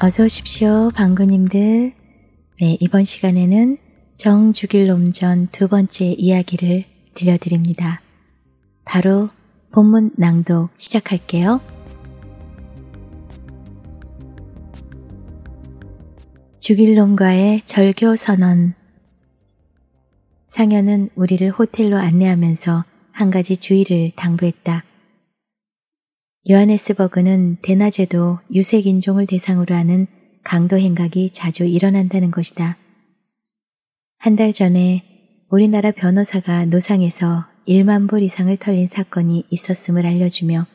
어서 오십시오, 방구님들. 네, 이번 시간에는 정주길 놈전 두 번째 이야기를 들려드립니다. 바로 본문 낭독 시작할게요. 주길놈과의 절교 선언 상현은 우리를 호텔로 안내하면서 한 가지 주의를 당부했다. 요하네스버그는 대낮에도 유색인종을 대상으로 하는 강도 행각이 자주 일어난다는 것이다. 한 달 전에 우리나라 변호사가 노상에서 1만 불 이상을 털린 사건이 있었음을 알려주며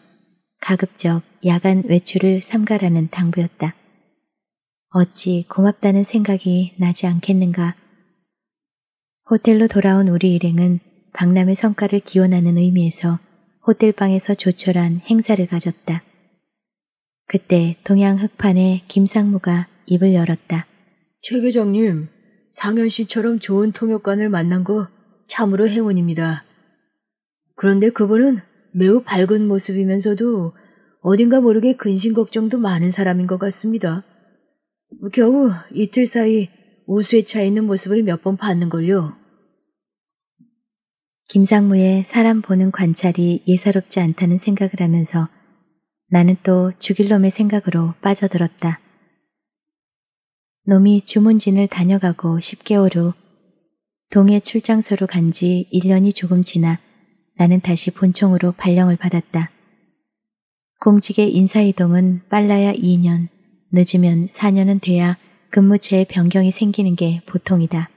가급적 야간 외출을 삼가라는 당부였다. 어찌 고맙다는 생각이 나지 않겠는가. 호텔로 돌아온 우리 일행은 박람회 성과를 기원하는 의미에서 호텔방에서 조촐한 행사를 가졌다. 그때 동양 흑판에 김상무가 입을 열었다. 최 계장님, 상현 씨처럼 좋은 통역관을 만난 거 참으로 행운입니다. 그런데 그분은 매우 밝은 모습이면서도 어딘가 모르게 근심 걱정도 많은 사람인 것 같습니다. 겨우 이틀 사이 우수에 차 있는 모습을 몇 번 봤는걸요. 김상무의 사람 보는 관찰이 예사롭지 않다는 생각을 하면서 나는 또 죽일 놈의 생각으로 빠져들었다. 놈이 주문진을 다녀가고 10개월 후 동해 출장소로 간 지 1년이 조금 지나 나는 다시 본청으로 발령을 받았다. 공직의 인사이동은 빨라야 2년, 늦으면 4년은 돼야 근무체에 변경이 생기는 게 보통이다.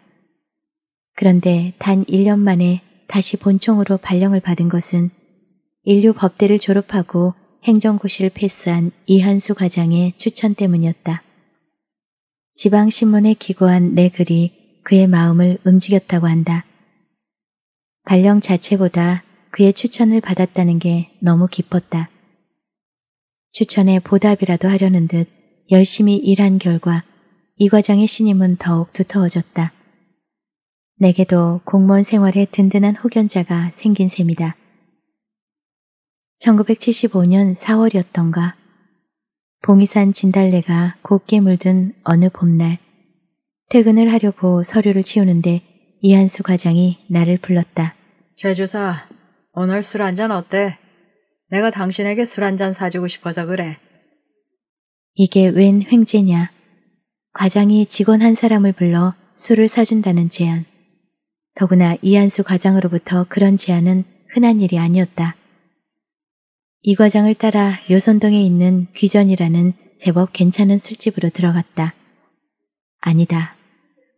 그런데 단 1년 만에 다시 본청으로 발령을 받은 것은 인류 법대를 졸업하고 행정고시를 패스한 이한수 과장의 추천 때문이었다. 지방신문에 기고한 내 글이 그의 마음을 움직였다고 한다. 발령 자체보다 그의 추천을 받았다는 게 너무 기뻤다. 추천에 보답이라도 하려는 듯 열심히 일한 결과 이 과장의 신임은 더욱 두터워졌다. 내게도 공무원 생활에 든든한 후견자가 생긴 셈이다. 1975년 4월이었던가 봉이산 진달래가 곱게 물든 어느 봄날 퇴근을 하려고 서류를 치우는데 이한수 과장이 나를 불렀다. 제주사 오늘 술 한 잔 어때? 내가 당신에게 술 한 잔 사주고 싶어서 그래. 이게 웬 횡재냐. 과장이 직원 한 사람을 불러 술을 사준다는 제안. 더구나 이한수 과장으로부터 그런 제안은 흔한 일이 아니었다. 이 과장을 따라 요선동에 있는 귀전이라는 제법 괜찮은 술집으로 들어갔다. 아니다.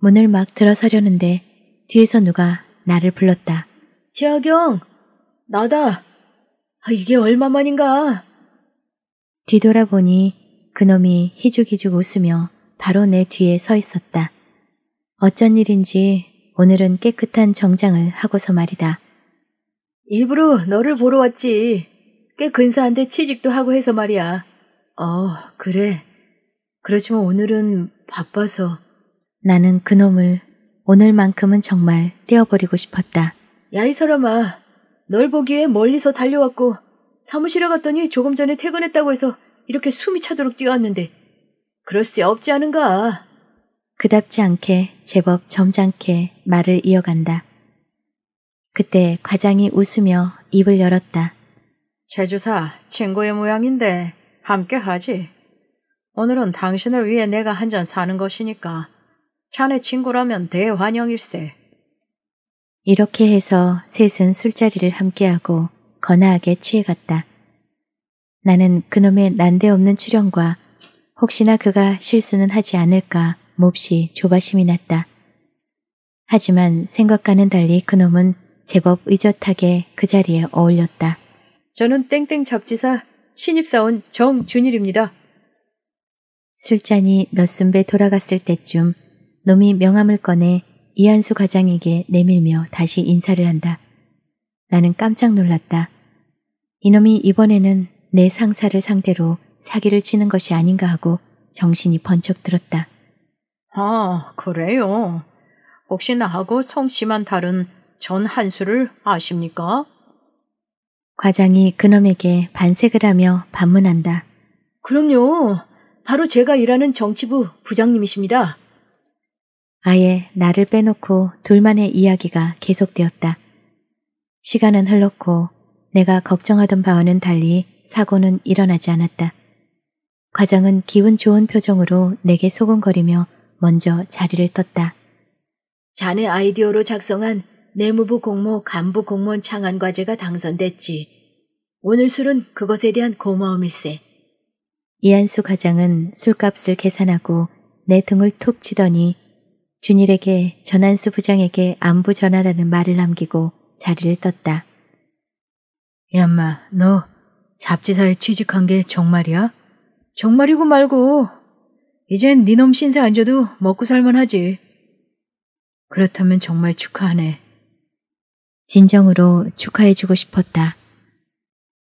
문을 막 들어서려는데 뒤에서 누가 나를 불렀다. 최학영! 나다! 아, 이게 얼마만인가? 뒤돌아보니 그놈이 희죽희죽 웃으며 바로 내 뒤에 서 있었다. 어쩐 일인지 오늘은 깨끗한 정장을 하고서 말이다. 일부러 너를 보러 왔지. 꽤 근사한데 취직도 하고 해서 말이야. 어, 그래. 그렇지만 오늘은 바빠서. 나는 그놈을 오늘만큼은 정말 떼어버리고 싶었다. 야, 이 사람아. 널 보기에 멀리서 달려왔고 사무실에 갔더니 조금 전에 퇴근했다고 해서 이렇게 숨이 차도록 뛰어왔는데 그럴 수 없지 않은가. 그답지 않게 제법 점잖게 말을 이어간다. 그때 과장이 웃으며 입을 열었다. 제주사 친구의 모양인데 함께 하지. 오늘은 당신을 위해 내가 한 잔 사는 것이니까 자네 친구라면 대환영일세. 이렇게 해서 셋은 술자리를 함께하고 거나하게 취해갔다. 나는 그놈의 난데없는 출연과 혹시나 그가 실수는 하지 않을까 몹시 조바심이 났다. 하지만 생각과는 달리 그놈은 제법 의젓하게 그 자리에 어울렸다. 저는 땡땡 잡지사 신입사원 정준일입니다. 술잔이 몇 순배 돌아갔을 때쯤 놈이 명함을 꺼내 이한수 과장에게 내밀며 다시 인사를 한다. 나는 깜짝 놀랐다. 이놈이 이번에는 내 상사를 상대로 사기를 치는 것이 아닌가 하고 정신이 번쩍 들었다. 아, 그래요? 혹시 나하고 성씨만 다른 전 한수를 아십니까? 과장이 그놈에게 반색을 하며 반문한다. 그럼요. 바로 제가 일하는 정치부 부장님이십니다. 아예 나를 빼놓고 둘만의 이야기가 계속되었다. 시간은 흘렀고 내가 걱정하던 바와는 달리 사고는 일어나지 않았다. 과장은 기분 좋은 표정으로 내게 소근거리며 먼저 자리를 떴다. 자네 아이디어로 작성한 내무부 공모 간부 공무원 창안 과제가 당선됐지. 오늘 술은 그것에 대한 고마움일세. 이한수 과장은 술값을 계산하고 내 등을 툭 치더니 준일에게 전한수 부장에게 안부 전하라는 말을 남기고 자리를 떴다. 야마, 너 잡지사에 취직한 게 정말이야? 정말이고 말고 이젠 니놈 네 신세 안 져도 먹고 살만하지. 그렇다면 정말 축하하네. 진정으로 축하해주고 싶었다.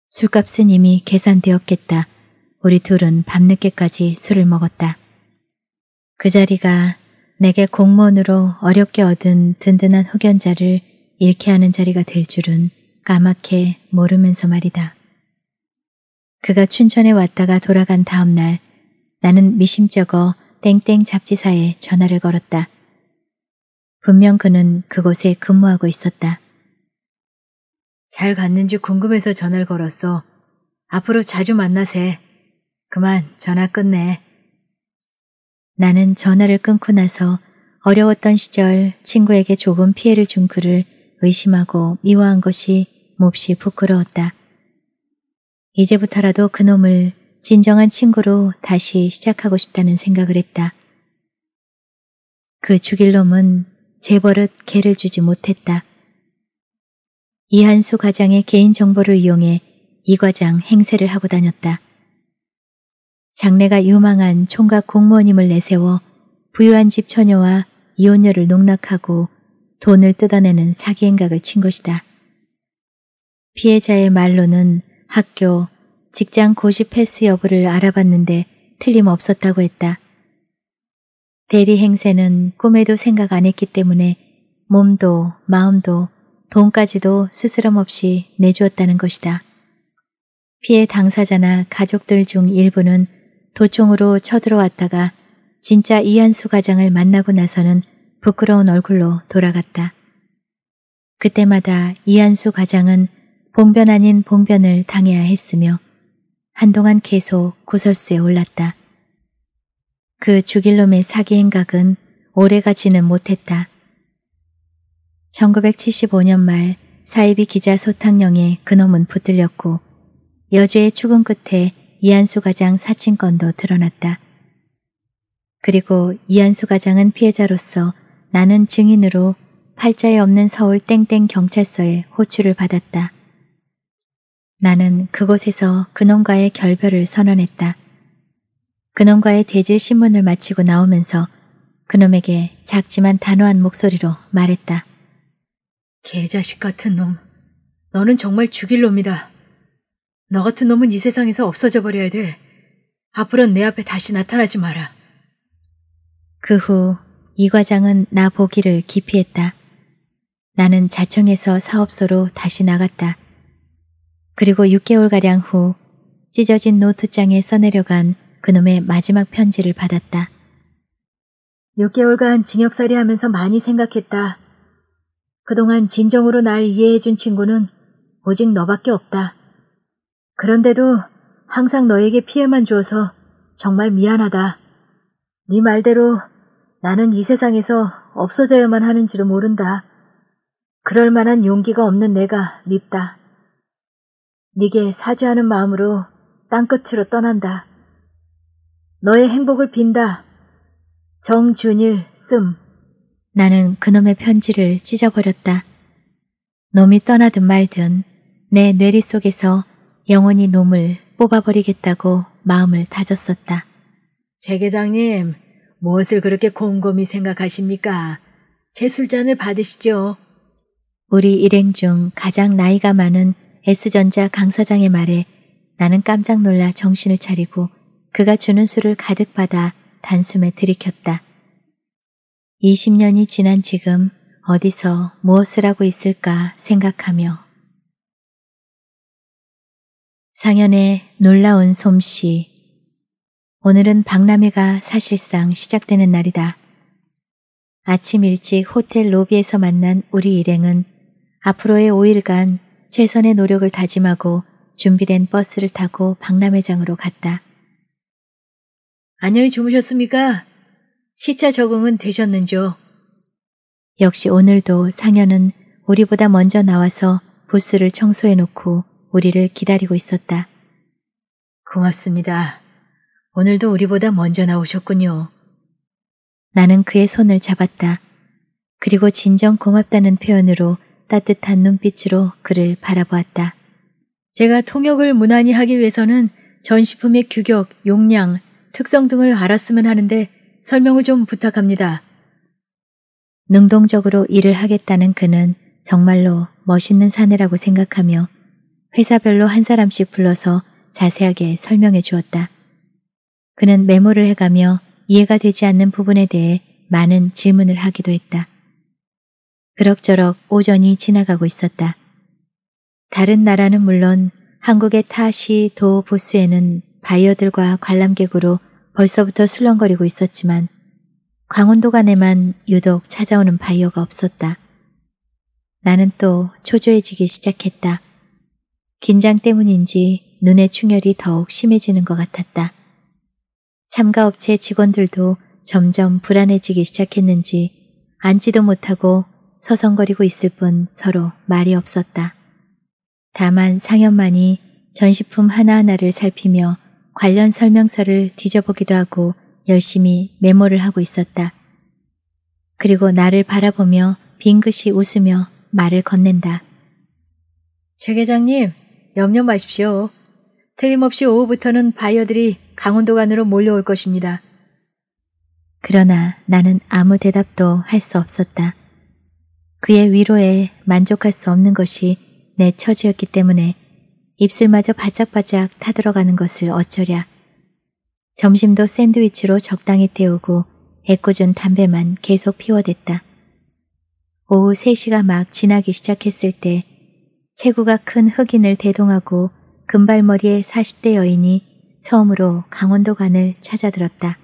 술값은 이미 계산되었겠다. 우리 둘은 밤늦게까지 술을 먹었다. 그 자리가 내게 공무원으로 어렵게 얻은 든든한 후견자를 잃게 하는 자리가 될 줄은 까맣게 모르면서 말이다. 그가 춘천에 왔다가 돌아간 다음 날 나는 미심쩍어 땡땡 잡지사에 전화를 걸었다. 분명 그는 그곳에 근무하고 있었다. 잘 갔는지 궁금해서 전화를 걸었어. 앞으로 자주 만나세. 그만 전화 끝내. 나는 전화를 끊고 나서 어려웠던 시절 친구에게 조금 피해를 준 그를 의심하고 미워한 것이 몹시 부끄러웠다. 이제부터라도 그놈을 진정한 친구로 다시 시작하고 싶다는 생각을 했다. 그 죽일 놈은 재벌릇 개를 주지 못했다. 이한수 과장의 개인정보를 이용해 이 과장 행세를 하고 다녔다. 장래가 유망한 총각 공무원임을 내세워 부유한 집 처녀와 이혼녀를 농락하고 돈을 뜯어내는 사기 행각을 친 것이다. 피해자의 말로는 학교, 직장 고시 패스 여부를 알아봤는데 틀림없었다고 했다. 대리 행세는 꿈에도 생각 안 했기 때문에 몸도 마음도 돈까지도 스스럼 없이 내주었다는 것이다. 피해 당사자나 가족들 중 일부는 도청으로 쳐들어왔다가 진짜 이한수 과장을 만나고 나서는 부끄러운 얼굴로 돌아갔다. 그때마다 이한수 과장은 봉변 아닌 봉변을 당해야 했으며 한동안 계속 구설수에 올랐다. 그 죽일놈의 사기 행각은 오래가지는 못했다. 1975년 말 사이비 기자 소탕령에 그놈은 붙들렸고 여주의 죽은 끝에 이한수 과장 사칭건도 드러났다. 그리고 이한수 과장은 피해자로서 나는 증인으로 팔자에 없는 서울 땡땡 경찰서에 호출을 받았다. 나는 그곳에서 근원과의 결별을 선언했다. 그놈과의 대질 신문을 마치고 나오면서 그놈에게 작지만 단호한 목소리로 말했다. 개자식 같은 놈, 너는 정말 죽일 놈이다. 너 같은 놈은 이 세상에서 없어져 버려야 돼. 앞으로는 내 앞에 다시 나타나지 마라. 그 후 이 과장은 나 보기를 기피했다. 나는 자청해서 사업소로 다시 나갔다. 그리고 6개월가량 후 찢어진 노트장에 써내려간 그놈의 마지막 편지를 받았다. 6개월간 징역살이 하면서 많이 생각했다. 그동안 진정으로 날 이해해준 친구는 오직 너밖에 없다. 그런데도 항상 너에게 피해만 주어서 정말 미안하다. 네 말대로 나는 이 세상에서 없어져야만 하는지도 모른다. 그럴 만한 용기가 없는 내가 밉다. 네게 사죄하는 마음으로 땅끝으로 떠난다. 너의 행복을 빈다. 정준일 씀. 나는 그놈의 편지를 찢어버렸다. 놈이 떠나든 말든 내 뇌리 속에서 영원히 놈을 뽑아버리겠다고 마음을 다졌었다. 최 계장님, 무엇을 그렇게 곰곰이 생각하십니까? 제 술잔을 받으시죠. 우리 일행 중 가장 나이가 많은 S전자 강 사장의 말에 나는 깜짝 놀라 정신을 차리고 그가 주는 술을 가득 받아 단숨에 들이켰다. 20년이 지난 지금 어디서 무엇을 하고 있을까 생각하며 상현의 놀라운 솜씨 오늘은 박람회가 사실상 시작되는 날이다. 아침 일찍 호텔 로비에서 만난 우리 일행은 앞으로의 5일간 최선의 노력을 다짐하고 준비된 버스를 타고 박람회장으로 갔다. 안녕히 주무셨습니까? 시차 적응은 되셨는지요? 역시 오늘도 상현은 우리보다 먼저 나와서 부스를 청소해놓고 우리를 기다리고 있었다. 고맙습니다. 오늘도 우리보다 먼저 나오셨군요. 나는 그의 손을 잡았다. 그리고 진정 고맙다는 표현으로 따뜻한 눈빛으로 그를 바라보았다. 제가 통역을 무난히 하기 위해서는 전시품의 규격, 용량, 특성 등을 알았으면 하는데 설명을 좀 부탁합니다. 능동적으로 일을 하겠다는 그는 정말로 멋있는 사내라고 생각하며 회사별로 한 사람씩 불러서 자세하게 설명해 주었다. 그는 메모를 해가며 이해가 되지 않는 부분에 대해 많은 질문을 하기도 했다. 그럭저럭 오전이 지나가고 있었다. 다른 나라는 물론 한국의 타시 도 보스에는 바이어들과 관람객으로 벌써부터 술렁거리고 있었지만 광원도간에만 유독 찾아오는 바이어가 없었다. 나는 또 초조해지기 시작했다. 긴장 때문인지 눈의 충혈이 더욱 심해지는 것 같았다. 참가업체 직원들도 점점 불안해지기 시작했는지 앉지도 못하고 서성거리고 있을 뿐 서로 말이 없었다. 다만 상현만이 전시품 하나하나를 살피며 관련 설명서를 뒤져보기도 하고 열심히 메모를 하고 있었다. 그리고 나를 바라보며 빙긋이 웃으며 말을 건넨다. 최 계장님, 염려 마십시오. 틀림없이 오후부터는 바이어들이 강원도관으로 몰려올 것입니다. 그러나 나는 아무 대답도 할 수 없었다. 그의 위로에 만족할 수 없는 것이 내 처지였기 때문에 입술마저 바짝바짝 타들어가는 것을 어쩌랴. 점심도 샌드위치로 적당히 태우고 애꿎은 담배만 계속 피워댔다. 오후 3시가 막 지나기 시작했을 때 체구가 큰 흑인을 대동하고 금발머리의 40대 여인이 처음으로 강원도간을 찾아들었다.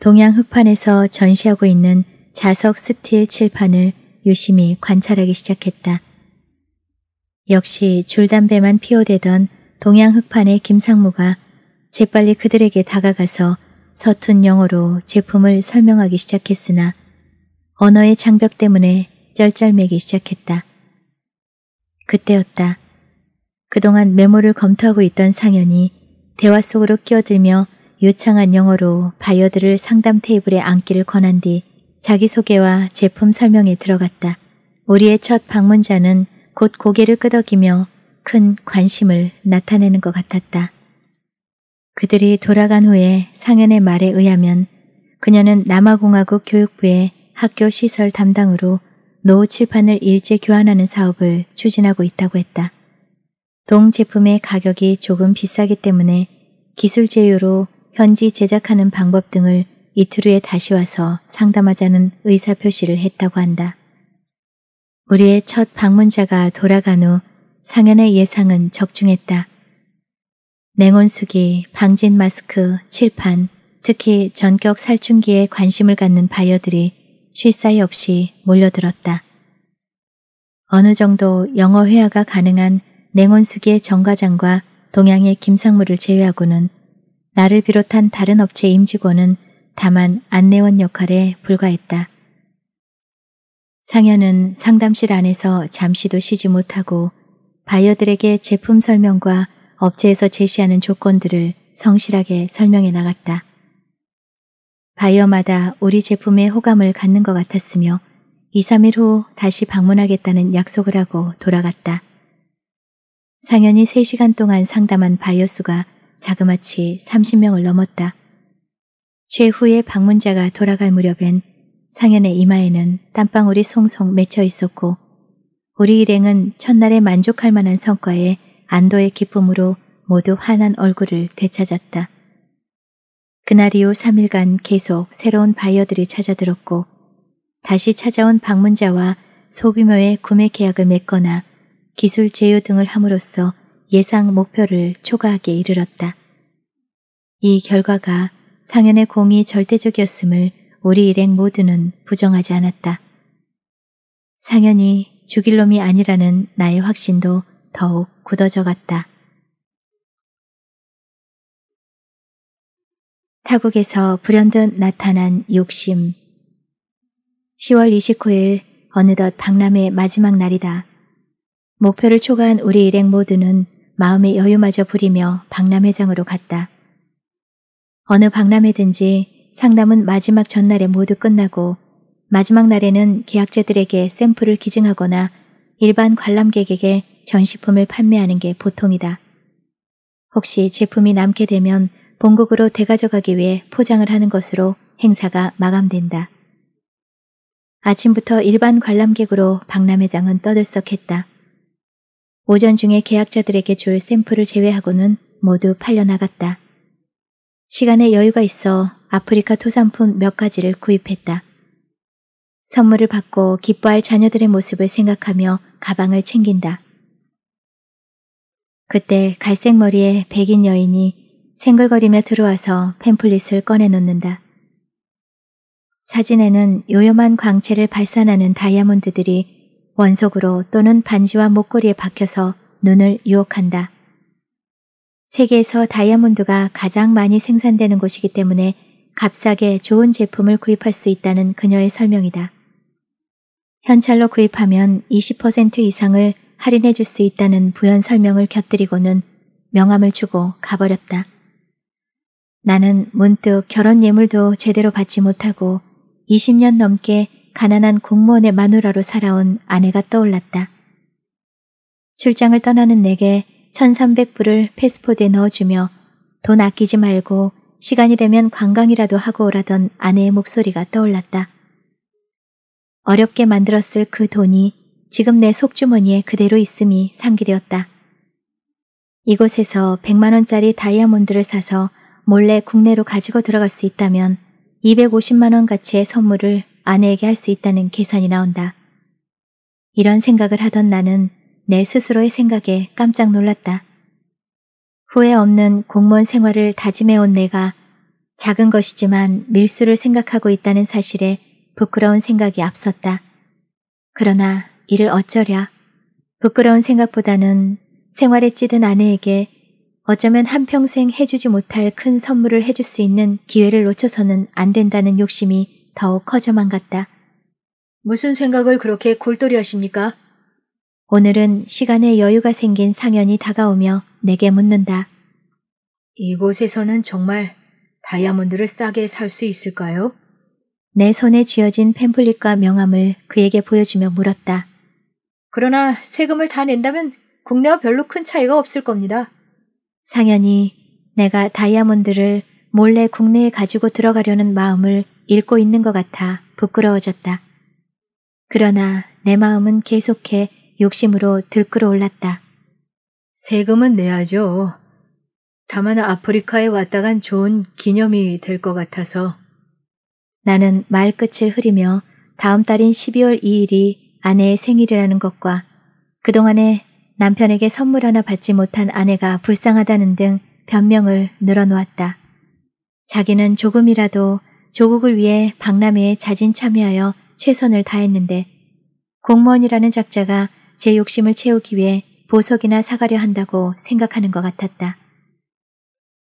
동양 흑판에서 전시하고 있는 자석 스틸 칠판을 유심히 관찰하기 시작했다. 역시 줄담배만 피워대던 동양 흑판의 김상무가 재빨리 그들에게 다가가서 서툰 영어로 제품을 설명하기 시작했으나 언어의 장벽 때문에 쩔쩔매기 시작했다. 그때였다. 그동안 메모를 검토하고 있던 상현이 대화 속으로 끼어들며 유창한 영어로 바이어들을 상담 테이블에 앉기를 권한 뒤 자기소개와 제품 설명에 들어갔다. 우리의 첫 방문자는 곧 고개를 끄덕이며 큰 관심을 나타내는 것 같았다. 그들이 돌아간 후에 상현의 말에 의하면 그녀는 남아공화국 교육부의 학교 시설 담당으로 노후 칠판을 일제 교환하는 사업을 추진하고 있다고 했다. 동 제품의 가격이 조금 비싸기 때문에 기술 제휴로 현지 제작하는 방법 등을 이틀 후에 다시 와서 상담하자는 의사표시를 했다고 한다. 우리의 첫 방문자가 돌아간 후 상현의 예상은 적중했다. 냉온수기, 방진 마스크, 칠판, 특히 전격 살충기에 관심을 갖는 바이어들이 쉴 사이 없이 몰려들었다. 어느 정도 영어 회화가 가능한 냉온수기의 정과장과 동양의 김상무를 제외하고는 나를 비롯한 다른 업체 임직원은 다만 안내원 역할에 불과했다. 상현은 상담실 안에서 잠시도 쉬지 못하고 바이어들에게 제품 설명과 업체에서 제시하는 조건들을 성실하게 설명해 나갔다. 바이어마다 우리 제품에 호감을 갖는 것 같았으며 2, 3일 후 다시 방문하겠다는 약속을 하고 돌아갔다. 상현이 3시간 동안 상담한 바이어 수가 자그마치 30명을 넘었다. 최후의 방문자가 돌아갈 무렵엔 상현의 이마에는 땀방울이 송송 맺혀 있었고 우리 일행은 첫날에 만족할 만한 성과에 안도의 기쁨으로 모두 환한 얼굴을 되찾았다. 그날 이후 3일간 계속 새로운 바이어들이 찾아들었고 다시 찾아온 방문자와 소규모의 구매 계약을 맺거나 기술 제휴 등을 함으로써 예상 목표를 초과하게 이르렀다. 이 결과가 상현의 공이 절대적이었음을 우리 일행 모두는 부정하지 않았다. 상현이 죽일 놈이 아니라는 나의 확신도 더욱 굳어져 갔다. 타국에서 불현듯 나타난 욕심. 10월 29일 어느덧 박람회 마지막 날이다. 목표를 초과한 우리 일행 모두는 마음의 여유마저 부리며 박람회장으로 갔다. 어느 박람회든지 상담은 마지막 전날에 모두 끝나고 마지막 날에는 계약자들에게 샘플을 기증하거나 일반 관람객에게 전시품을 판매하는 게 보통이다. 혹시 제품이 남게 되면 본국으로 대가져가기 위해 포장을 하는 것으로 행사가 마감된다. 아침부터 일반 관람객으로 박람회장은 떠들썩했다. 오전 중에 계약자들에게 줄 샘플을 제외하고는 모두 팔려나갔다. 시간에 여유가 있어 아프리카 토산품 몇 가지를 구입했다. 선물을 받고 기뻐할 자녀들의 모습을 생각하며 가방을 챙긴다. 그때 갈색 머리의 백인 여인이 생글거리며 들어와서 팸플릿을 꺼내놓는다. 사진에는 요염한 광채를 발산하는 다이아몬드들이 원석으로 또는 반지와 목걸이에 박혀서 눈을 유혹한다. 세계에서 다이아몬드가 가장 많이 생산되는 곳이기 때문에 값싸게 좋은 제품을 구입할 수 있다는 그녀의 설명이다. 현찰로 구입하면 20% 이상을 할인해 줄 수 있다는 부연 설명을 곁들이고는 명함을 주고 가버렸다. 나는 문득 결혼 예물도 제대로 받지 못하고 20년 넘게 가난한 공무원의 마누라로 살아온 아내가 떠올랐다. 출장을 떠나는 내게 1300불을 패스포드에 넣어주며 돈 아끼지 말고 시간이 되면 관광이라도 하고 오라던 아내의 목소리가 떠올랐다. 어렵게 만들었을 그 돈이 지금 내 속주머니에 그대로 있음이 상기되었다. 이곳에서 100만원짜리 다이아몬드를 사서 몰래 국내로 가지고 들어갈 수 있다면 250만원 가치의 선물을 아내에게 할 수 있다는 계산이 나온다. 이런 생각을 하던 나는 내 스스로의 생각에 깜짝 놀랐다. 후회 없는 공무원 생활을 다짐해온 내가 작은 것이지만 밀수를 생각하고 있다는 사실에 부끄러운 생각이 앞섰다. 그러나 이를 어쩌랴. 부끄러운 생각보다는 생활에 찌든 아내에게 어쩌면 한평생 해주지 못할 큰 선물을 해줄 수 있는 기회를 놓쳐서는 안 된다는 욕심이 더욱 커져만 갔다. 무슨 생각을 그렇게 골똘히 하십니까? 오늘은 시간에 여유가 생긴 상현이 다가오며 내게 묻는다. 이곳에서는 정말 다이아몬드를 싸게 살 수 있을까요? 내 손에 쥐어진 팸플릿과 명함을 그에게 보여주며 물었다. 그러나 세금을 다 낸다면 국내와 별로 큰 차이가 없을 겁니다. 상현이 내가 다이아몬드를 몰래 국내에 가지고 들어가려는 마음을 읽고 있는 것 같아 부끄러워졌다. 그러나 내 마음은 계속해 욕심으로 들끓어 올랐다. 세금은 내야죠. 다만 아프리카에 왔다 간 좋은 기념이 될 것 같아서. 나는 말끝을 흐리며 다음 달인 12월 2일이 아내의 생일이라는 것과 그동안에 남편에게 선물 하나 받지 못한 아내가 불쌍하다는 등 변명을 늘어놓았다. 자기는 조금이라도 조국을 위해 박람회에 자진 참여하여 최선을 다했는데 공무원이라는 작자가 제 욕심을 채우기 위해 보석이나 사가려 한다고 생각하는 것 같았다.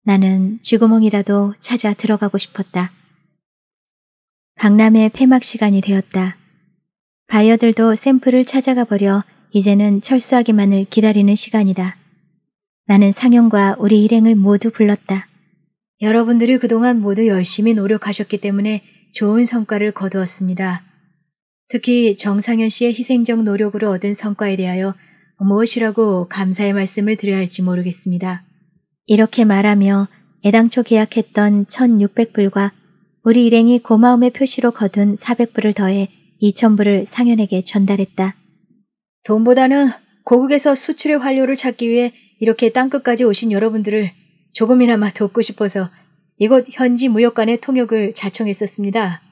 나는 쥐구멍이라도 찾아 들어가고 싶었다. 강남의 폐막 시간이 되었다. 바이어들도 샘플을 찾아가 버려 이제는 철수하기만을 기다리는 시간이다. 나는 상영과 우리 일행을 모두 불렀다. 여러분들이 그동안 모두 열심히 노력하셨기 때문에 좋은 성과를 거두었습니다. 특히 정상현 씨의 희생적 노력으로 얻은 성과에 대하여 무엇이라고 감사의 말씀을 드려야 할지 모르겠습니다. 이렇게 말하며 애당초 계약했던 1600불과 우리 일행이 고마움의 표시로 거둔 400불을 더해 2000불을 상현에게 전달했다. 돈보다는 고국에서 수출의 환료를 찾기 위해 이렇게 땅끝까지 오신 여러분들을 조금이나마 돕고 싶어서 이곳 현지 무역관의 통역을 자청했었습니다.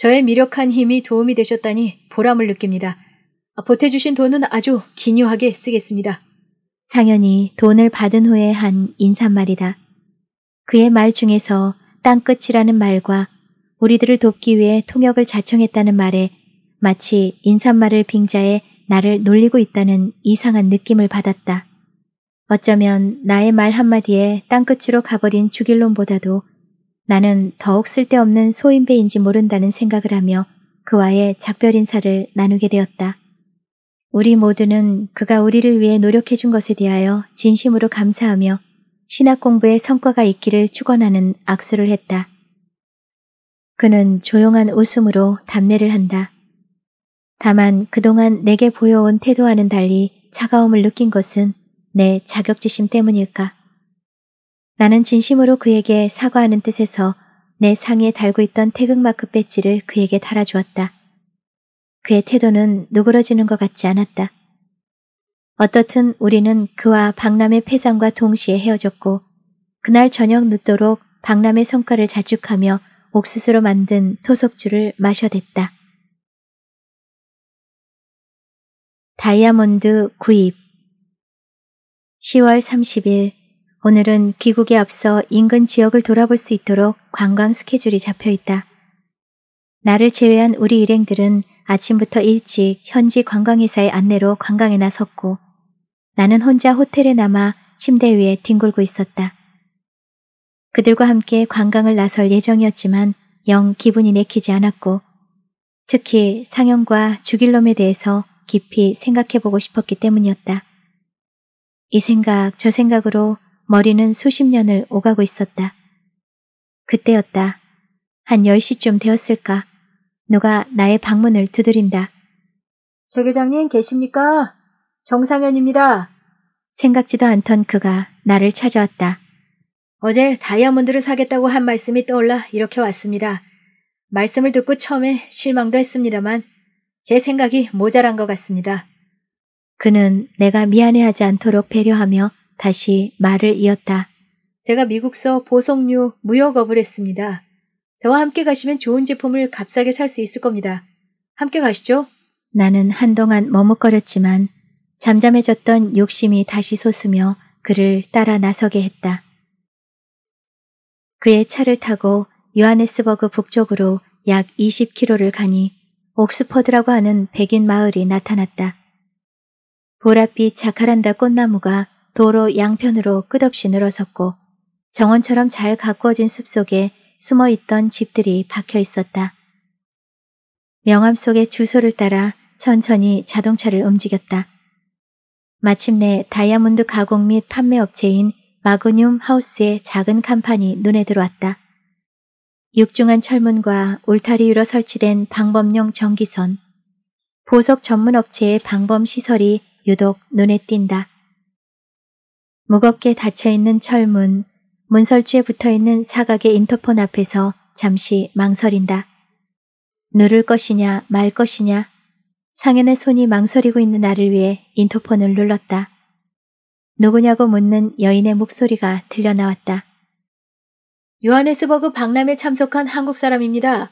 저의 미력한 힘이 도움이 되셨다니 보람을 느낍니다. 보태주신 돈은 아주 기묘하게 쓰겠습니다. 상현이 돈을 받은 후에 한 인사말이다. 그의 말 중에서 땅끝이라는 말과 우리들을 돕기 위해 통역을 자청했다는 말에 마치 인사말을 빙자해 나를 놀리고 있다는 이상한 느낌을 받았다. 어쩌면 나의 말 한마디에 땅끝으로 가버린 죽일론보다도 나는 더욱 쓸데없는 소인배인지 모른다는 생각을 하며 그와의 작별 인사를 나누게 되었다. 우리 모두는 그가 우리를 위해 노력해준 것에 대하여 진심으로 감사하며 신학 공부에 성과가 있기를 축원하는 악수를 했다. 그는 조용한 웃음으로 답례를 한다. 다만 그동안 내게 보여온 태도와는 달리 차가움을 느낀 것은 내 자격지심 때문일까. 나는 진심으로 그에게 사과하는 뜻에서 내 상에 달고 있던 태극마크 배지를 그에게 달아주었다. 그의 태도는 누그러지는 것 같지 않았다. 어떻든 우리는 그와 박람회 폐장과 동시에 헤어졌고 그날 저녁 늦도록 박람회 성과를 자축하며 옥수수로 만든 토속주를 마셔댔다. 다이아몬드 구입 10월 30일 오늘은 귀국에 앞서 인근 지역을 돌아볼 수 있도록 관광 스케줄이 잡혀 있다. 나를 제외한 우리 일행들은 아침부터 일찍 현지 관광회사의 안내로 관광에 나섰고 나는 혼자 호텔에 남아 침대 위에 뒹굴고 있었다. 그들과 함께 관광을 나설 예정이었지만 영 기분이 내키지 않았고 특히 상영과 죽일놈에 대해서 깊이 생각해보고 싶었기 때문이었다. 이 생각 저 생각으로 머리는 수십 년을 오가고 있었다. 그때였다. 한 10시쯤 되었을까. 누가 나의 방문을 두드린다. 최 계장님 계십니까? 정상현입니다. 생각지도 않던 그가 나를 찾아왔다. 어제 다이아몬드를 사겠다고 한 말씀이 떠올라 이렇게 왔습니다. 말씀을 듣고 처음에 실망도 했습니다만 제 생각이 모자란 것 같습니다. 그는 내가 미안해하지 않도록 배려하며 다시 말을 이었다. 제가 미국서 보석류 무역업을 했습니다. 저와 함께 가시면 좋은 제품을 값싸게 살 수 있을 겁니다. 함께 가시죠? 나는 한동안 머뭇거렸지만 잠잠해졌던 욕심이 다시 솟으며 그를 따라 나서게 했다. 그의 차를 타고 요하네스버그 북쪽으로 약 20km를 가니 옥스퍼드라고 하는 백인 마을이 나타났다. 보랏빛 자카란다 꽃나무가 도로 양편으로 끝없이 늘어섰고 정원처럼 잘 가꾸어진 숲속에 숨어있던 집들이 박혀 있었다. 명암 속의 주소를 따라 천천히 자동차를 움직였다. 마침내 다이아몬드 가공 및 판매 업체인 마그늄 하우스의 작은 간판이 눈에 들어왔다. 육중한 철문과 울타리 위로 설치된 방범용 전기선, 보석 전문 업체의 방범 시설이 유독 눈에 띈다. 무겁게 닫혀있는 철문, 문설주에 붙어있는 사각의 인터폰 앞에서 잠시 망설인다. 누를 것이냐 말 것이냐 상현의 손이 망설이고 있는 나를 위해 인터폰을 눌렀다. 누구냐고 묻는 여인의 목소리가 들려나왔다. 요하네스버그 박람회 참석한 한국 사람입니다.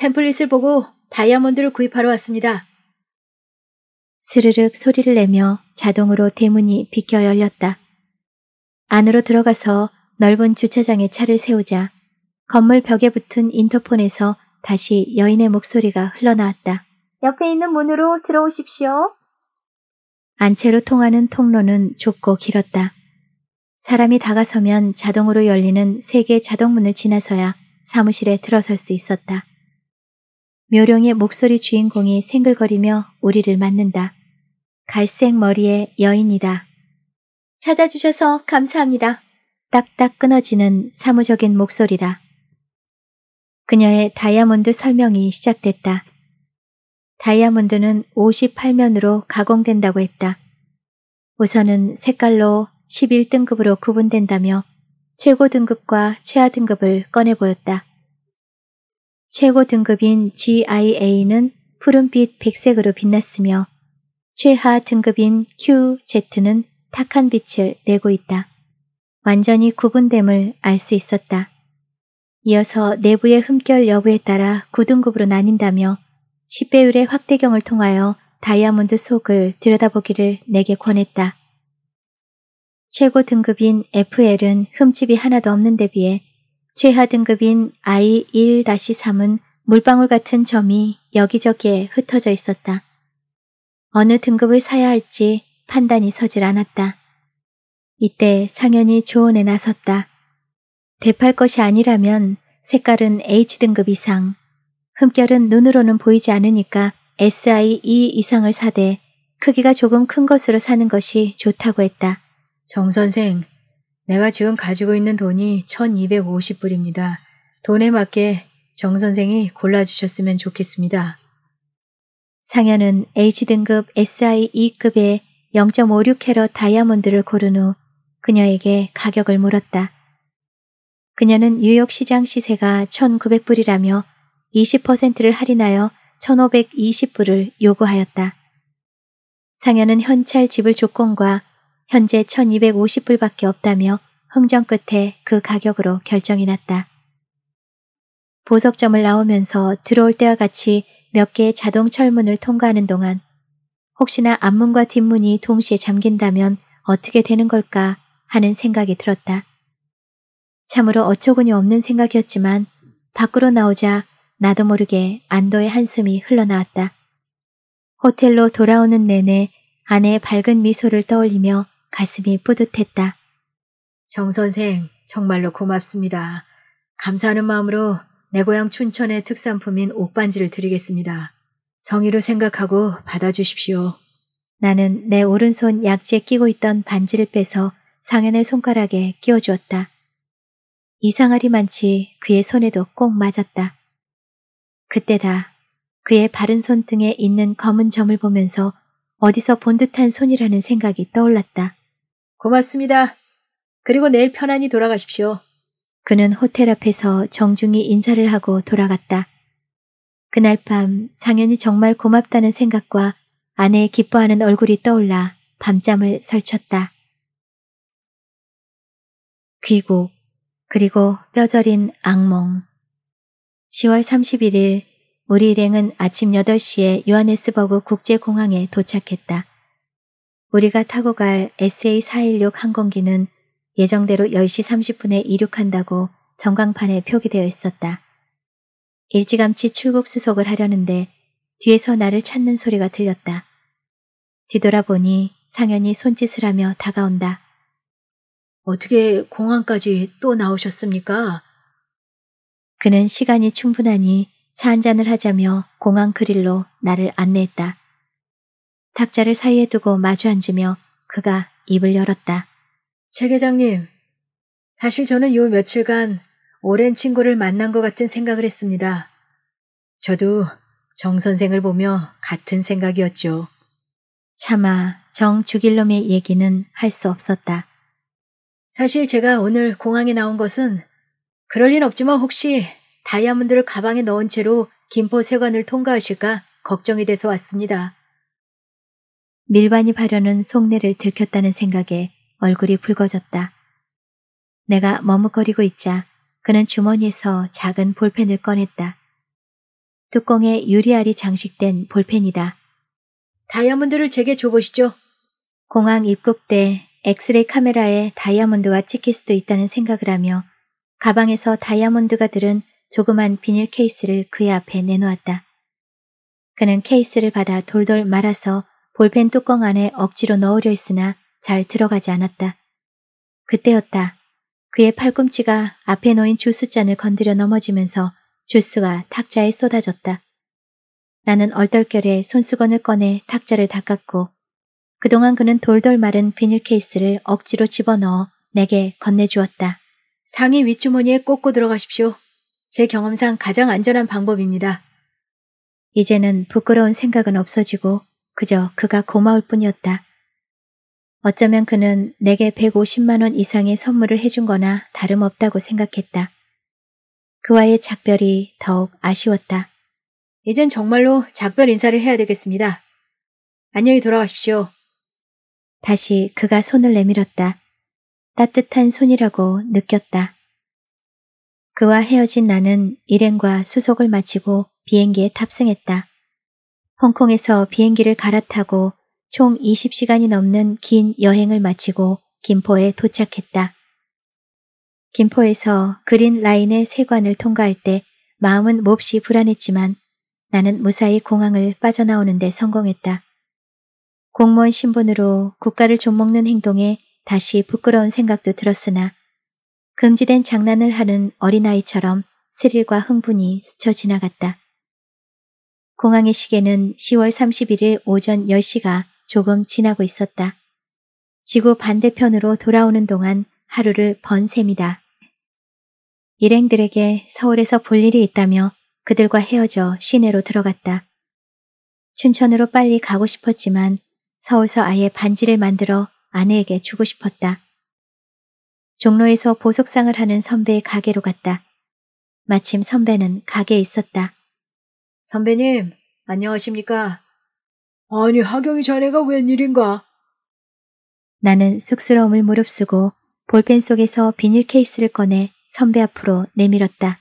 팸플릿을 보고 다이아몬드를 구입하러 왔습니다. 스르륵 소리를 내며 자동으로 대문이 비켜 열렸다. 안으로 들어가서 넓은 주차장에 차를 세우자 건물 벽에 붙은 인터폰에서 다시 여인의 목소리가 흘러나왔다. 옆에 있는 문으로 들어오십시오. 안채로 통하는 통로는 좁고 길었다. 사람이 다가서면 자동으로 열리는 세 개의 자동문을 지나서야 사무실에 들어설 수 있었다. 묘령의 목소리 주인공이 생글거리며 우리를 맞는다. 갈색 머리의 여인이다. 찾아주셔서 감사합니다. 딱딱 끊어지는 사무적인 목소리다. 그녀의 다이아몬드 설명이 시작됐다. 다이아몬드는 58면으로 가공된다고 했다. 우선은 색깔로 11등급으로 구분된다며 최고 등급과 최하 등급을 꺼내 보였다. 최고 등급인 GIA는 푸른빛 백색으로 빛났으며 최하 등급인 QZ는 탁한 빛을 내고 있다. 완전히 구분됨을 알 수 있었다. 이어서 내부의 흠결 여부에 따라 9등급으로 나뉜다며 10배율의 확대경을 통하여 다이아몬드 속을 들여다보기를 내게 권했다. 최고 등급인 FL은 흠집이 하나도 없는 데 비해 최하 등급인 I1-3은 물방울 같은 점이 여기저기에 흩어져 있었다. 어느 등급을 사야 할지 판단이 서질 않았다. 이때 상현이 조언에 나섰다. 대팔 것이 아니라면 색깔은 H등급 이상, 흠결은 눈으로는 보이지 않으니까 SI E 이상을 사되 크기가 조금 큰 것으로 사는 것이 좋다고 했다. 정 선생, 내가 지금 가지고 있는 돈이 1250불입니다. 돈에 맞게 정 선생이 골라주셨으면 좋겠습니다. 상현은 H등급 SI E급의 0.56캐럿 다이아몬드를 고른 후 그녀에게 가격을 물었다. 그녀는 뉴욕 시장 시세가 1,900불이라며 20%를 할인하여 1,520불을 요구하였다. 상현은 현찰 지불 조건과 현재 1,250불밖에 없다며 흥정 끝에 그 가격으로 결정이 났다. 보석점을 나오면서 들어올 때와 같이 몇 개의 자동 철문을 통과하는 동안 혹시나 앞문과 뒷문이 동시에 잠긴다면 어떻게 되는 걸까 하는 생각이 들었다. 참으로 어처구니 없는 생각이었지만 밖으로 나오자 나도 모르게 안도의 한숨이 흘러나왔다. 호텔로 돌아오는 내내 아내의 밝은 미소를 떠올리며 가슴이 뿌듯했다. 정 선생, 정말로 고맙습니다. 감사하는 마음으로 내 고향 춘천의 특산품인 옥반지를 드리겠습니다. 성의로 생각하고 받아주십시오. 나는 내 오른손 약지에 끼고 있던 반지를 빼서 상현의 손가락에 끼워주었다. 이상하리만치 그의 손에도 꼭 맞았다. 그때다 그의 바른 손등에 있는 검은 점을 보면서 어디서 본 듯한 손이라는 생각이 떠올랐다. 고맙습니다. 그리고 내일 편안히 돌아가십시오. 그는 호텔 앞에서 정중히 인사를 하고 돌아갔다. 그날 밤 상현이 정말 고맙다는 생각과 아내의 기뻐하는 얼굴이 떠올라 밤잠을 설쳤다. 귀국 그리고 뼈저린 악몽 10월 31일 우리 일행은 아침 8시에 요하네스버그 국제공항에 도착했다. 우리가 타고 갈 SA416 항공기는 예정대로 10시 30분에 이륙한다고 전광판에 표기되어 있었다. 일찌감치 출국 수속을 하려는데 뒤에서 나를 찾는 소리가 들렸다. 뒤돌아보니 상현이 손짓을 하며 다가온다. 어떻게 공항까지 또 나오셨습니까? 그는 시간이 충분하니 차 한잔을 하자며 공항 그릴로 나를 안내했다. 탁자를 사이에 두고 마주 앉으며 그가 입을 열었다. 최 계장님, 사실 저는 요 며칠간 오랜 친구를 만난 것 같은 생각을 했습니다. 저도 정 선생을 보며 같은 생각이었죠. 차마 정 죽일놈의 얘기는 할 수 없었다. 사실 제가 오늘 공항에 나온 것은 그럴 린 없지만 혹시 다이아몬드를 가방에 넣은 채로 김포 세관을 통과하실까 걱정이 돼서 왔습니다. 밀반이 하려는 속내를 들켰다는 생각에 얼굴이 붉어졌다. 내가 머뭇거리고 있자 그는 주머니에서 작은 볼펜을 꺼냈다. 뚜껑에 유리알이 장식된 볼펜이다. 다이아몬드를 제게 줘보시죠. 공항 입국때 엑스레이 카메라에 다이아몬드가 찍힐 수도 있다는 생각을 하며 가방에서 다이아몬드가 들은 조그만 비닐 케이스를 그의 앞에 내놓았다. 그는 케이스를 받아 돌돌 말아서 볼펜 뚜껑 안에 억지로 넣으려 했으나 잘 들어가지 않았다. 그때였다. 그의 팔꿈치가 앞에 놓인 주스 잔을 건드려 넘어지면서 주스가 탁자에 쏟아졌다. 나는 얼떨결에 손수건을 꺼내 탁자를 닦았고 그동안 그는 돌돌 마른 비닐 케이스를 억지로 집어넣어 내게 건네주었다. 상의 윗주머니에 꽂고 들어가십시오. 제 경험상 가장 안전한 방법입니다. 이제는 부끄러운 생각은 없어지고 그저 그가 고마울 뿐이었다. 어쩌면 그는 내게 150만원 이상의 선물을 해준 거나 다름없다고 생각했다. 그와의 작별이 더욱 아쉬웠다. 이젠 정말로 작별 인사를 해야 되겠습니다. 안녕히 돌아가십시오. 다시 그가 손을 내밀었다. 따뜻한 손이라고 느꼈다. 그와 헤어진 나는 일행과 수속을 마치고 비행기에 탑승했다. 홍콩에서 비행기를 갈아타고 총 20시간이 넘는 긴 여행을 마치고 김포에 도착했다. 김포에서 그린 라인의 세관을 통과할 때 마음은 몹시 불안했지만 나는 무사히 공항을 빠져나오는 데 성공했다. 공무원 신분으로 국가를 좀먹는 행동에 다시 부끄러운 생각도 들었으나 금지된 장난을 하는 어린아이처럼 스릴과 흥분이 스쳐 지나갔다. 공항의 시계는 10월 31일 오전 10시가 조금 지나고 있었다. 지구 반대편으로 돌아오는 동안 하루를 번 셈이다. 일행들에게 서울에서 볼 일이 있다며 그들과 헤어져 시내로 들어갔다. 춘천으로 빨리 가고 싶었지만 서울서 아예 반지를 만들어 아내에게 주고 싶었다. 종로에서 보석상을 하는 선배의 가게로 갔다. 마침 선배는 가게에 있었다. 선배님, 안녕하십니까? 아니, 하경이 자네가 웬일인가? 나는 쑥스러움을 무릅쓰고 볼펜 속에서 비닐 케이스를 꺼내 선배 앞으로 내밀었다.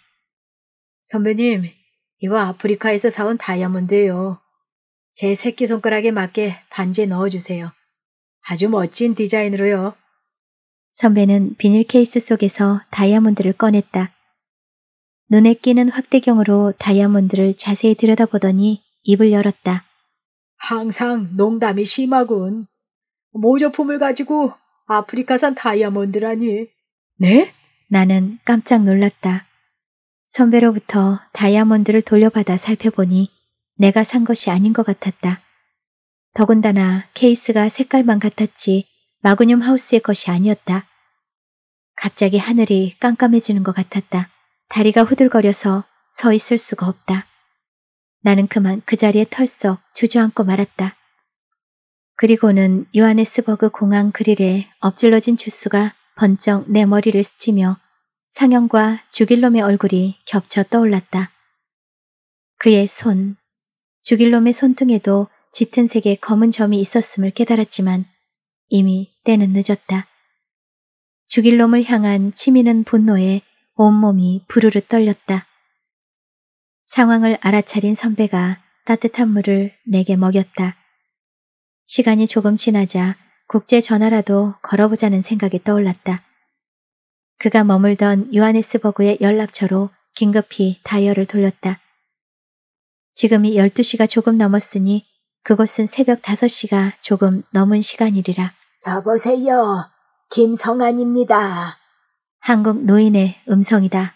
선배님, 이거 아프리카에서 사온 다이아몬드예요. 제 새끼손가락에 맞게 반지에 넣어주세요. 아주 멋진 디자인으로요. 선배는 비닐 케이스 속에서 다이아몬드를 꺼냈다. 눈에 띄는 확대경으로 다이아몬드를 자세히 들여다보더니 입을 열었다. 항상 농담이 심하군. 모조품을 가지고 아프리카산 다이아몬드라니. 네? 나는 깜짝 놀랐다. 선배로부터 다이아몬드를 돌려받아 살펴보니 내가 산 것이 아닌 것 같았다. 더군다나 케이스가 색깔만 같았지 마그늄 하우스의 것이 아니었다. 갑자기 하늘이 깜깜해지는 것 같았다. 다리가 후들거려서 서 있을 수가 없다. 나는 그만 그 자리에 털썩 주저앉고 말았다. 그리고는 요하네스버그 공항 그릴에 엎질러진 주스가 번쩍 내 머리를 스치며 상영과 주길놈의 얼굴이 겹쳐 떠올랐다. 그의 손, 주길놈의 손등에도 짙은 색의 검은 점이 있었음을 깨달았지만 이미 때는 늦었다. 주길놈을 향한 치미는 분노에 온몸이 부르르 떨렸다. 상황을 알아차린 선배가 따뜻한 물을 내게 먹였다. 시간이 조금 지나자 국제 전화라도 걸어보자는 생각이 떠올랐다. 그가 머물던 요하네스버그의 연락처로 긴급히 다이얼을 돌렸다. 지금이 12시가 조금 넘었으니 그곳은 새벽 5시가 조금 넘은 시간이리라. 여보세요. 김성안입니다. 한국 노인의 음성이다.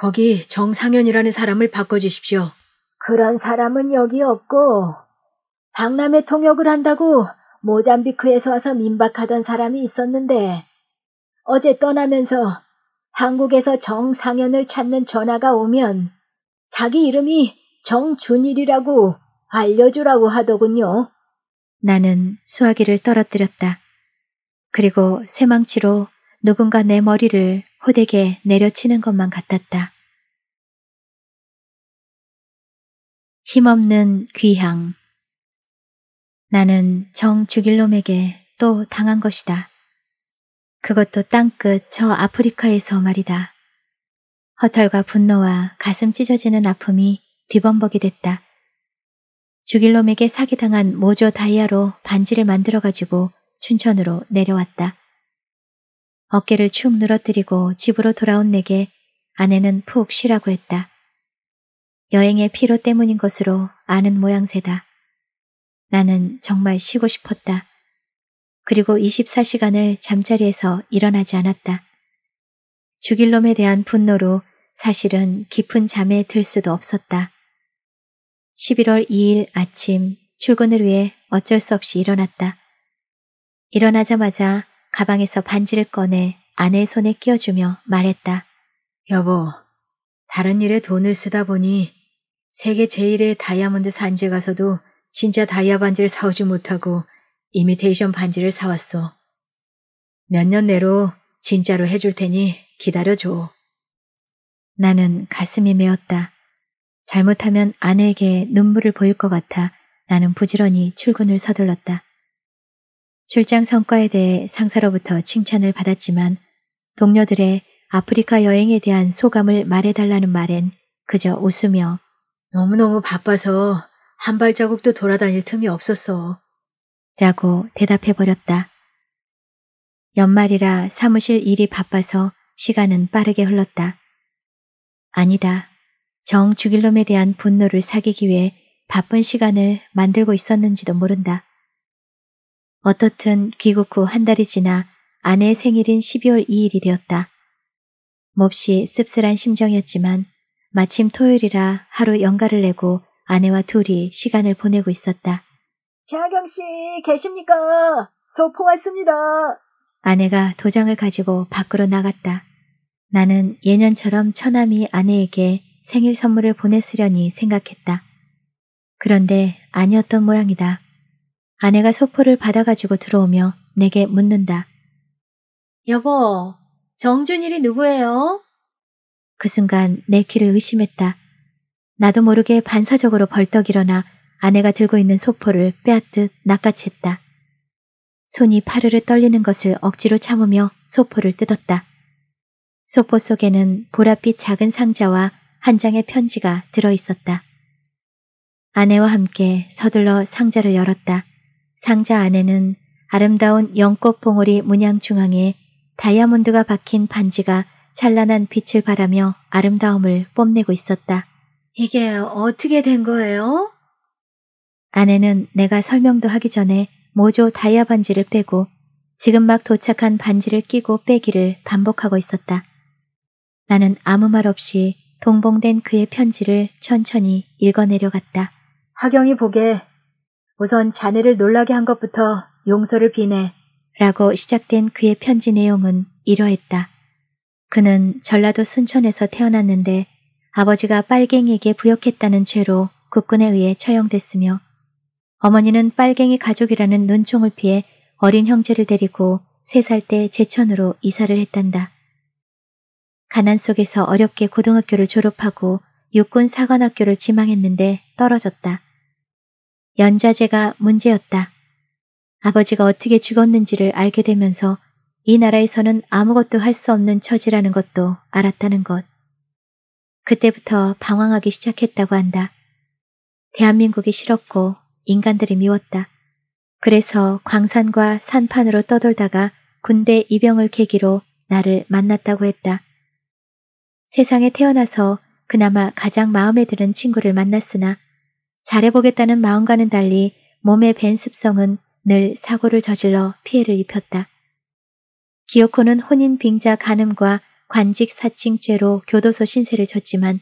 거기 정상현이라는 사람을 바꿔주십시오. 그런 사람은 여기 없고 박람회 통역을 한다고 모잠비크에서 와서 민박하던 사람이 있었는데 어제 떠나면서 한국에서 정상현을 찾는 전화가 오면 자기 이름이 정준일이라고 알려주라고 하더군요. 나는 수화기를 떨어뜨렸다. 그리고 새망치로 누군가 내 머리를 호되게 내려치는 것만 같았다. 힘없는 귀향. 나는 정 죽일놈에게 또 당한 것이다. 그것도 땅끝 저 아프리카에서 말이다. 허탈과 분노와 가슴 찢어지는 아픔이 뒤범벅이 됐다. 죽일놈에게 사기당한 모조 다이아로 반지를 만들어가지고 춘천으로 내려왔다. 어깨를 축 늘어뜨리고 집으로 돌아온 내게 아내는 푹 쉬라고 했다. 여행의 피로 때문인 것으로 아는 모양새다. 나는 정말 쉬고 싶었다. 그리고 24시간을 잠자리에서 일어나지 않았다. 죽일 놈에 대한 분노로 사실은 깊은 잠에 들 수도 없었다. 11월 2일 아침 출근을 위해 어쩔 수 없이 일어났다. 일어나자마자 가방에서 반지를 꺼내 아내의 손에 끼워주며 말했다. 여보, 다른 일에 돈을 쓰다 보니 세계 제1의 다이아몬드 산지에 가서도 진짜 다이아 반지를 사오지 못하고 이미테이션 반지를 사왔어. 몇 년 내로 진짜로 해줄 테니 기다려줘. 나는 가슴이 메었다. 잘못하면 아내에게 눈물을 보일 것 같아 나는 부지런히 출근을 서둘렀다. 출장 성과에 대해 상사로부터 칭찬을 받았지만 동료들의 아프리카 여행에 대한 소감을 말해달라는 말엔 그저 웃으며 너무너무 바빠서 한 발자국도 돌아다닐 틈이 없었어. 라고 대답해버렸다. 연말이라 사무실 일이 바빠서 시간은 빠르게 흘렀다. 아니다. 정 죽일놈에 대한 분노를 사귀기 위해 바쁜 시간을 만들고 있었는지도 모른다. 어떻든 귀국 후 한 달이 지나 아내의 생일인 12월 2일이 되었다. 몹시 씁쓸한 심정이었지만 마침 토요일이라 하루 연가를 내고 아내와 둘이 시간을 보내고 있었다. 최하경 씨 계십니까? 소포 왔습니다. 아내가 도장을 가지고 밖으로 나갔다. 나는 예년처럼 처남이 아내에게 생일 선물을 보냈으려니 생각했다. 그런데 아니었던 모양이다. 아내가 소포를 받아가지고 들어오며 내게 묻는다. 여보, 정준일이 누구예요? 그 순간 내 귀를 의심했다. 나도 모르게 반사적으로 벌떡 일어나 아내가 들고 있는 소포를 빼앗듯 낚아챘다. 손이 파르르 떨리는 것을 억지로 참으며 소포를 뜯었다. 소포 속에는 보랏빛 작은 상자와 한 장의 편지가 들어있었다. 아내와 함께 서둘러 상자를 열었다. 상자 안에는 아름다운 연꽃 봉오리 문양 중앙에 다이아몬드가 박힌 반지가 찬란한 빛을 발하며 아름다움을 뽐내고 있었다. 이게 어떻게 된 거예요? 아내는 내가 설명도 하기 전에 모조 다이아 반지를 빼고 지금 막 도착한 반지를 끼고 빼기를 반복하고 있었다. 나는 아무 말 없이 동봉된 그의 편지를 천천히 읽어내려갔다. 하경이 보게 우선 자네를 놀라게 한 것부터 용서를 비네. 라고 시작된 그의 편지 내용은 이러했다. 그는 전라도 순천에서 태어났는데 아버지가 빨갱이에게 부역했다는 죄로 국군에 의해 처형됐으며 어머니는 빨갱이 가족이라는 눈총을 피해 어린 형제를 데리고 3살 때 제천으로 이사를 했단다. 가난 속에서 어렵게 고등학교를 졸업하고 육군 사관학교를 지망했는데 떨어졌다. 연좌제가 문제였다. 아버지가 어떻게 죽었는지를 알게 되면서 이 나라에서는 아무것도 할 수 없는 처지라는 것도 알았다는 것. 그때부터 방황하기 시작했다고 한다. 대한민국이 싫었고 인간들이 미웠다. 그래서 광산과 산판으로 떠돌다가 군대 입영을 계기로 나를 만났다고 했다. 세상에 태어나서 그나마 가장 마음에 드는 친구를 만났으나 잘해보겠다는 마음과는 달리 몸의 밴 습성은 늘 사고를 저질러 피해를 입혔다. 기어코는 혼인 빙자 간음과 관직 사칭죄로 교도소 신세를 졌지만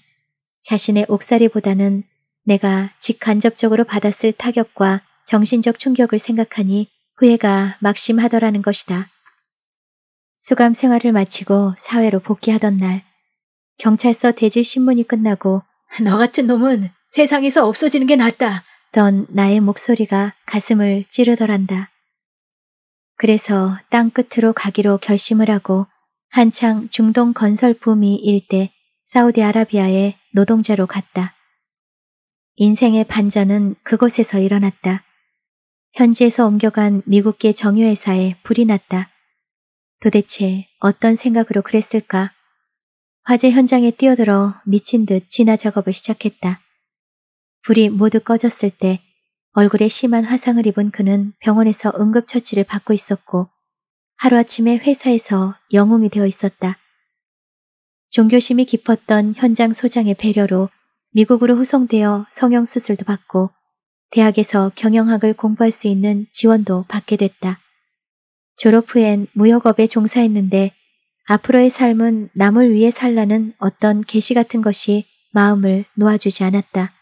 자신의 옥살이보다는 내가 직간접적으로 받았을 타격과 정신적 충격을 생각하니 후회가 막심하더라는 것이다. 수감 생활을 마치고 사회로 복귀하던 날 경찰서 대질 신문이 끝나고 너 같은 놈은 세상에서 없어지는 게 낫다. 던 나의 목소리가 가슴을 찌르더란다. 그래서 땅 끝으로 가기로 결심을 하고 한창 중동 건설 붐이 일 때 사우디아라비아의 노동자로 갔다. 인생의 반전은 그곳에서 일어났다. 현지에서 옮겨간 미국계 정유회사에 불이 났다. 도대체 어떤 생각으로 그랬을까? 화재 현장에 뛰어들어 미친 듯 진화 작업을 시작했다. 불이 모두 꺼졌을 때 얼굴에 심한 화상을 입은 그는 병원에서 응급처치를 받고 있었고 하루아침에 회사에서 영웅이 되어 있었다. 종교심이 깊었던 현장 소장의 배려로 미국으로 후송되어 성형수술도 받고 대학에서 경영학을 공부할 수 있는 지원도 받게 됐다. 졸업 후엔 무역업에 종사했는데 앞으로의 삶은 남을 위해 살라는 어떤 계시 같은 것이 마음을 놓아주지 않았다.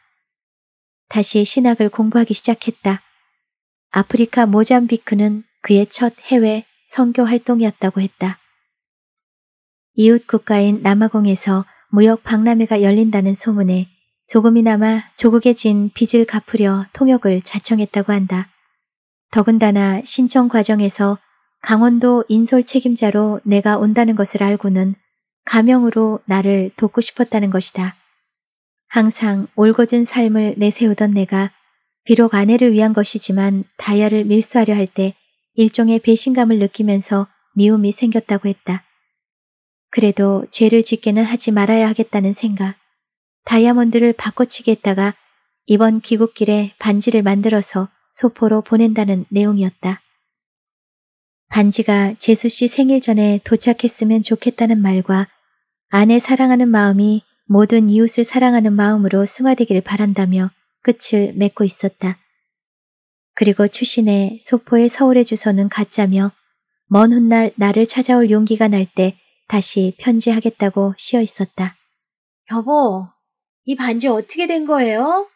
다시 신학을 공부하기 시작했다. 아프리카 모잠비크는 그의 첫 해외 선교 활동이었다고 했다. 이웃 국가인 남아공에서 무역 박람회가 열린다는 소문에 조금이나마 조국에 진 빚을 갚으려 통역을 자청했다고 한다. 더군다나 신청 과정에서 강원도 인솔 책임자로 내가 온다는 것을 알고는 가명으로 나를 돕고 싶었다는 것이다. 항상 올곧은 삶을 내세우던 내가 비록 아내를 위한 것이지만 다이아를 밀수하려 할 때 일종의 배신감을 느끼면서 미움이 생겼다고 했다. 그래도 죄를 짓게는 하지 말아야 하겠다는 생각. 다이아몬드를 바꿔치기 했다가 이번 귀국길에 반지를 만들어서 소포로 보낸다는 내용이었다. 반지가 제수씨 생일 전에 도착했으면 좋겠다는 말과 아내 사랑하는 마음이 모든 이웃을 사랑하는 마음으로 승화되기를 바란다며 끝을 맺고 있었다. 그리고 출신의 소포의 서울의 주소는 가짜며 먼 훗날 나를 찾아올 용기가 날 때 다시 편지하겠다고 씌어 있었다. 여보, 이 반지 어떻게 된 거예요?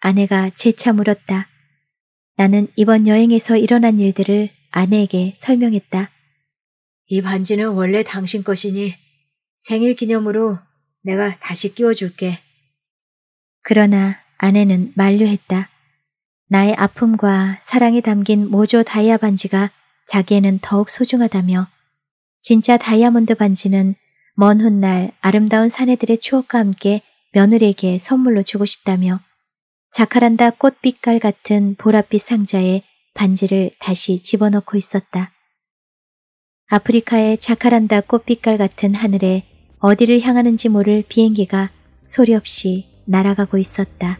아내가 재차 물었다. 나는 이번 여행에서 일어난 일들을 아내에게 설명했다. 이 반지는 원래 당신 것이니 생일 기념으로 내가 다시 끼워줄게. 그러나 아내는 만류했다. 나의 아픔과 사랑이 담긴 모조 다이아 반지가 자기에는 더욱 소중하다며 진짜 다이아몬드 반지는 먼 훗날 아름다운 사내들의 추억과 함께 며느리에게 선물로 주고 싶다며 자카란다 꽃빛깔 같은 보랏빛 상자에 반지를 다시 집어넣고 있었다. 아프리카의 자카란다 꽃빛깔 같은 하늘에 어디를 향하는지 모를 비행기가 소리 없이 날아가고 있었다.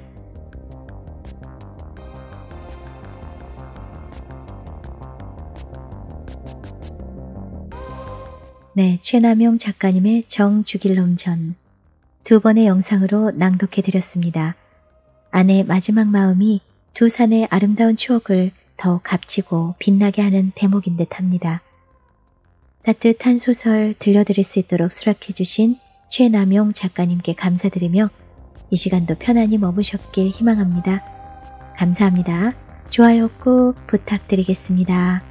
네, 최남용 작가님의 정주길놈 전. 두 번의 영상으로 낭독해드렸습니다. 아내의 마지막 마음이 두 산의 아름다운 추억을 더 값지고 빛나게 하는 대목인 듯 합니다. 따뜻한 소설 들려드릴 수 있도록 수락해주신 최남용 작가님께 감사드리며 이 시간도 편안히 머무셨길 희망합니다. 감사합니다. 좋아요 꾹 부탁드리겠습니다.